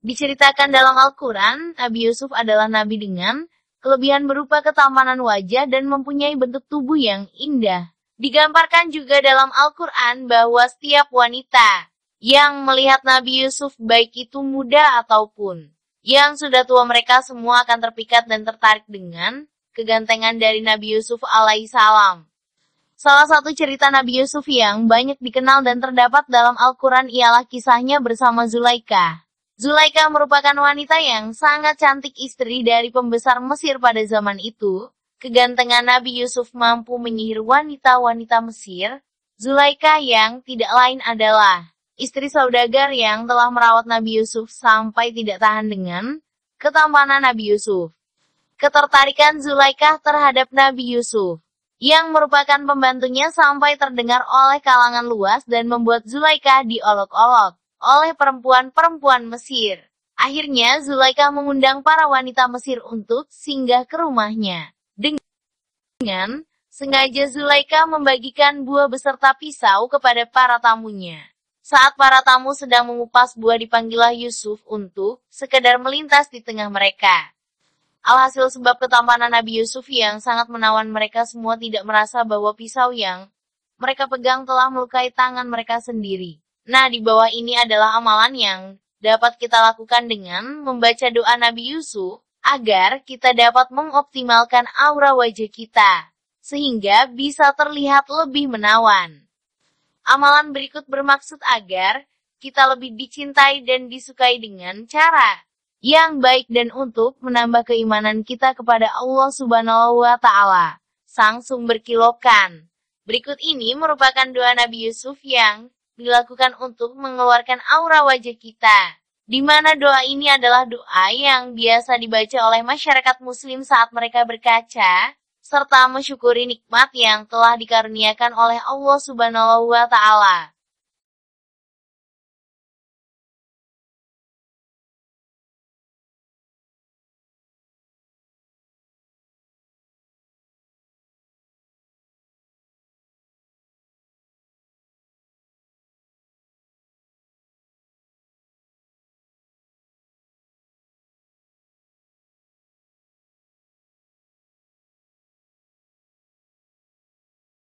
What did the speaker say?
Diceritakan dalam Al-Quran, Nabi Yusuf adalah nabi dengan kelebihan berupa ketampanan wajah dan mempunyai bentuk tubuh yang indah. Digambarkan juga dalam Al-Quran bahwa setiap wanita yang melihat Nabi Yusuf baik itu muda ataupun yang sudah tua mereka semua akan terpikat dan tertarik dengan kegantengan dari Nabi Yusuf alaihissalam. Salah satu cerita Nabi Yusuf yang banyak dikenal dan terdapat dalam Al-Quran ialah kisahnya bersama Zulaika. Zulaika merupakan wanita yang sangat cantik istri dari pembesar Mesir pada zaman itu. Kegantengan Nabi Yusuf mampu menyihir wanita-wanita Mesir. Zulaika yang tidak lain adalah istri saudagar yang telah merawat Nabi Yusuf sampai tidak tahan dengan ketampanan Nabi Yusuf. Ketertarikan Zulaika terhadap Nabi Yusuf yang merupakan pembantunya sampai terdengar oleh kalangan luas dan membuat Zulaika diolok-olok oleh perempuan-perempuan Mesir. Akhirnya Zulaika mengundang para wanita Mesir untuk singgah ke rumahnya. Dengan sengaja Zulaika membagikan buah beserta pisau kepada para tamunya. Saat para tamu sedang mengupas buah dipanggilah Yusuf untuk sekedar melintas di tengah mereka. Alhasil sebab ketampanan Nabi Yusuf yang sangat menawan mereka semua tidak merasa bahwa pisau yang mereka pegang telah melukai tangan mereka sendiri. Nah, di bawah ini adalah amalan yang dapat kita lakukan dengan membaca doa Nabi Yusuf agar kita dapat mengoptimalkan aura wajah kita sehingga bisa terlihat lebih menawan. Amalan berikut bermaksud agar kita lebih dicintai dan disukai dengan cara yang baik dan untuk menambah keimanan kita kepada Allah Subhanahu wa taala, Sang Sumber Kilokan. Berikut ini merupakan doa Nabi Yusuf yang dilakukan untuk mengeluarkan aura wajah kita. Di mana doa ini adalah doa yang biasa dibaca oleh masyarakat muslim saat mereka berkaca, serta mensyukuri nikmat yang telah dikaruniakan oleh Allah Subhanahu wa Ta'ala.